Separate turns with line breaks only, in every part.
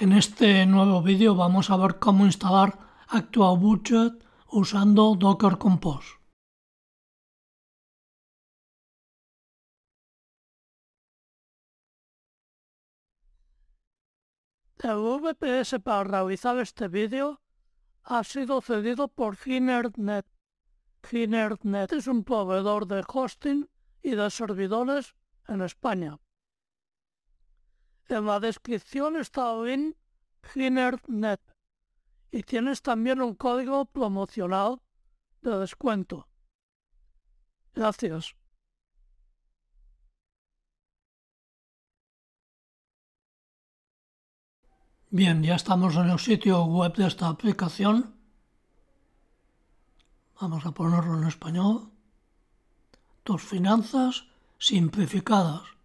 En este nuevo vídeo vamos a ver cómo instalar Actual Budget usando Docker Compose. El VPS para realizar este vídeo ha sido cedido por Ginnernet. Ginnernet es un proveedor de hosting y de servidores en España. En la descripción está en GinnerNet y tienes también un código promocional de descuento. Gracias. Bien, ya estamos en el sitio web de esta aplicación. Vamos a ponerlo en español. Tus finanzas simplificadas.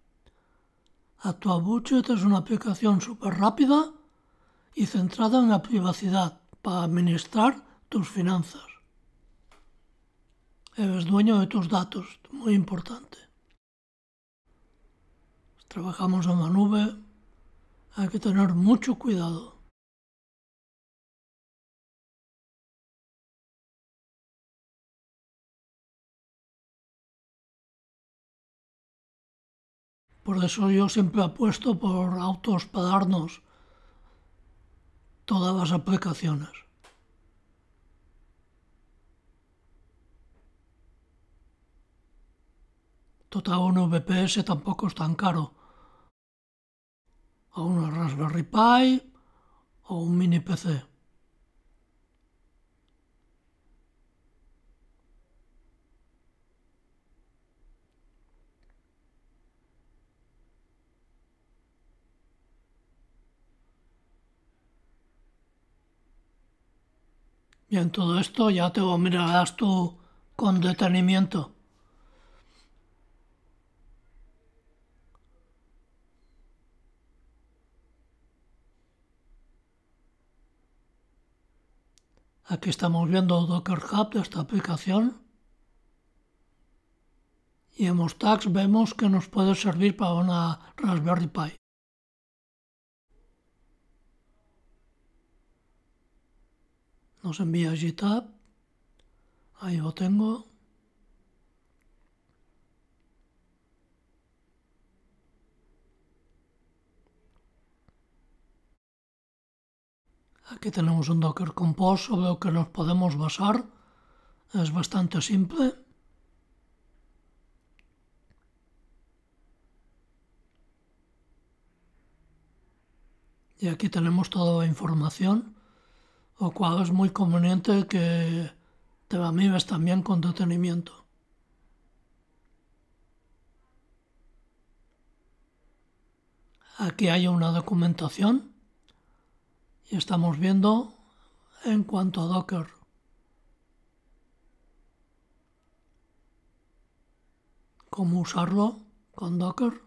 ActuaBudget es una aplicación súper rápida y centrada en la privacidad para administrar tus finanzas. Eres dueño de tus datos, muy importante. Trabajamos en la nube, hay que tener mucho cuidado. Por eso yo siempre apuesto por autospadarnos todas las aplicaciones. Total, un VPS tampoco es tan caro. A una Raspberry Pi o un mini PC. Y en todo esto ya te lo mirarás tú con detenimiento. Aquí estamos viendo Docker Hub de esta aplicación. Y en tags vemos que nos puede servir para una Raspberry Pi. nos envía GitHub, ahí lo tengo. Aquí tenemos un Docker Compose sobre lo que nos podemos basar. Es bastante simple. Y aquí tenemos toda la información lo cual es muy conveniente que te la también con detenimiento. Aquí hay una documentación y estamos viendo en cuanto a Docker. Cómo usarlo con Docker.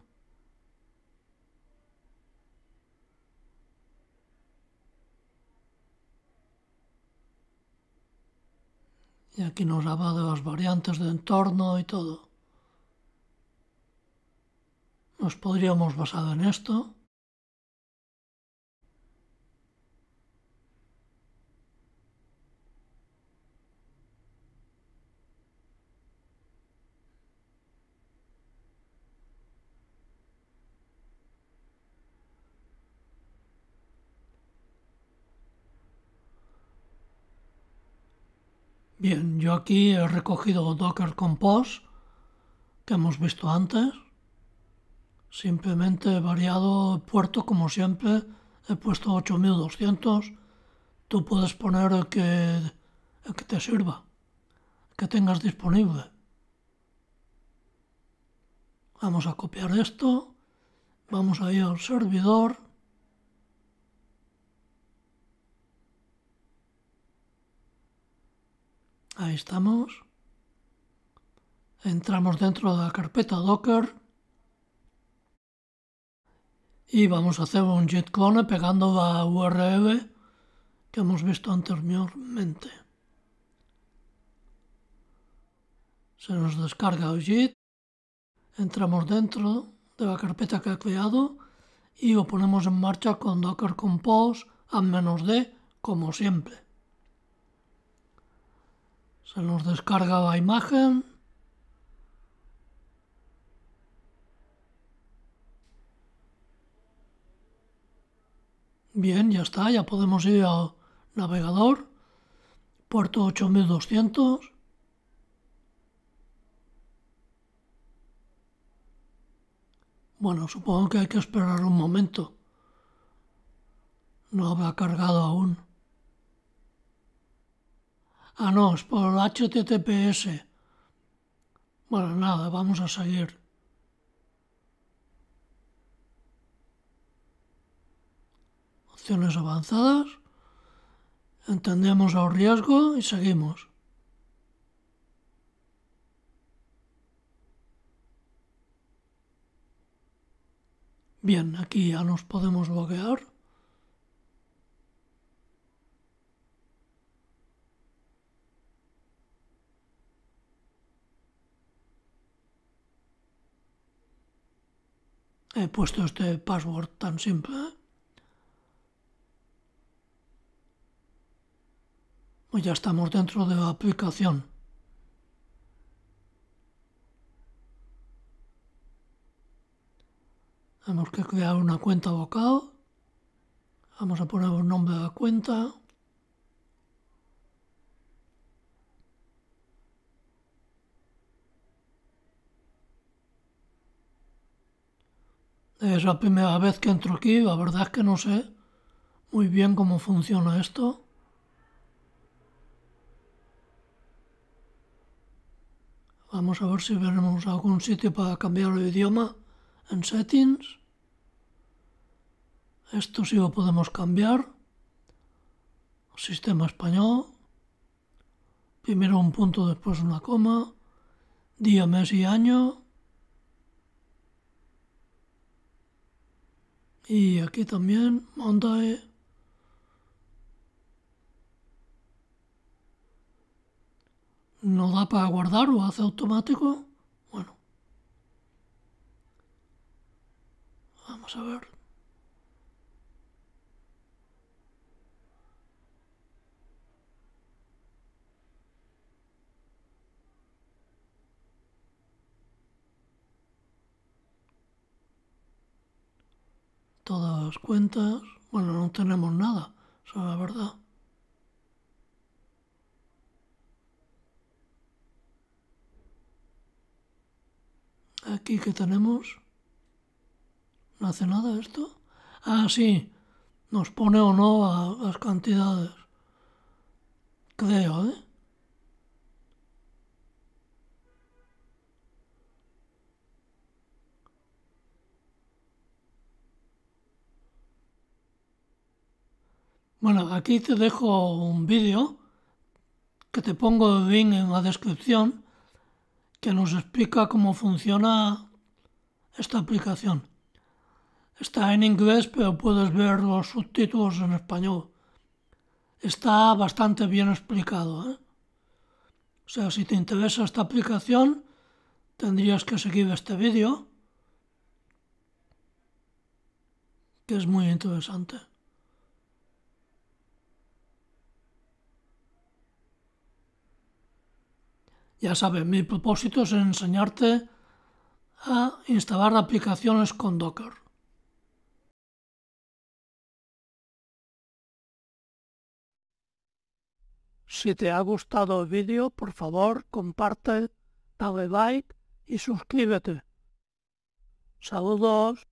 E aquí nos abade as variantes do entorno e todo. Nos podríamos basado en esto Bien, yo aquí he recogido Docker Compose, que hemos visto antes. Simplemente he variado el puerto, como siempre, he puesto 8200. Tú puedes poner el que, que te sirva, que tengas disponible. Vamos a copiar esto, vamos a ir al servidor Ahí estamos. Entramos dentro de la carpeta Docker. Y vamos a hacer un git clone pegando la URL que hemos visto anteriormente. Se nos descarga el git. Entramos dentro de la carpeta que ha creado y lo ponemos en marcha con docker compose a menos d como siempre. Se nos descarga la imagen. Bien, ya está, ya podemos ir al navegador, puerto 8200. Bueno, supongo que hay que esperar un momento. No habrá cargado aún. Ah, no, es por HTTPS. Bueno, nada, vamos a seguir. Opciones avanzadas. Entendemos el riesgo y seguimos. Bien, aquí ya nos podemos bloquear. he puesto este password tan simple. ¿eh? Pues ya estamos dentro de la aplicación. Tenemos que crear una cuenta local. Vamos a poner un nombre a la cuenta. Es la primera vez que entro aquí, la verdad es que no sé muy bien cómo funciona esto. Vamos a ver si veremos algún sitio para cambiar el idioma en settings. Esto sí lo podemos cambiar. Sistema español. Primero un punto, después una coma. Día, mes y año. Y aquí también monta No da para guardar, o hace automático. Bueno. Vamos a ver. todas cuentas, bueno, no tenemos nada, eso es la verdad. Aquí que tenemos, no hace nada esto. Ah, sí, nos pone o no a las cantidades. Creo, ¿eh? Bueno, aquí te dejo un vídeo que te pongo de link en la descripción que nos explica cómo funciona esta aplicación. Está en inglés, pero puedes ver los subtítulos en español. Está bastante bien explicado. ¿eh? O sea, si te interesa esta aplicación, tendrías que seguir este vídeo, que es muy interesante. Ya sabes, mi propósito es enseñarte a instalar aplicaciones con Docker. Si te ha gustado el vídeo, por favor, comparte, dale like y suscríbete. Saludos.